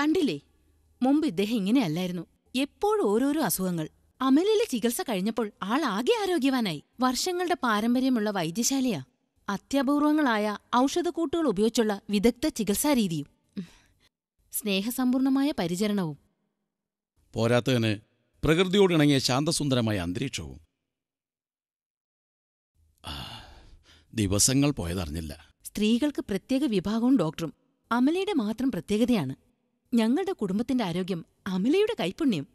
കണ്ടില്ലേ മുമ്പ് ഇദ്ദേഹം ഇങ്ങനെയല്ലായിരുന്നു എപ്പോഴും ഓരോരോ അസുഖങ്ങൾ അമലിലെ ചികിത്സ കഴിഞ്ഞപ്പോൾ ആൾ ആകെ ആരോഗ്യവാനായി വർഷങ്ങളുടെ പാരമ്പര്യമുള്ള വൈദ്യശാലയാ അത്യപൂർവങ്ങളായ ഔഷധക്കൂട്ടുകൾ ഉപയോഗിച്ചുള്ള വിദഗ്ധ ചികിത്സാരീതിയും സ്നേഹസമ്പൂർണമായ പരിചരണവും പോരാത്തതിന് പ്രകൃതിയോടിണങ്ങിയ ശാന്തസുന്ദരമായ അന്തരീക്ഷവും ദിവസങ്ങൾ പോയതറിഞ്ഞില്ല സ്ത്രീകൾക്ക് പ്രത്യേക വിഭാഗവും ഡോക്ടറും അമലയുടെ മാത്രം പ്രത്യേകതയാണ് ഞങ്ങളുടെ കുടുംബത്തിന്റെ ആരോഗ്യം അമലയുടെ കൈപ്പുണ്യം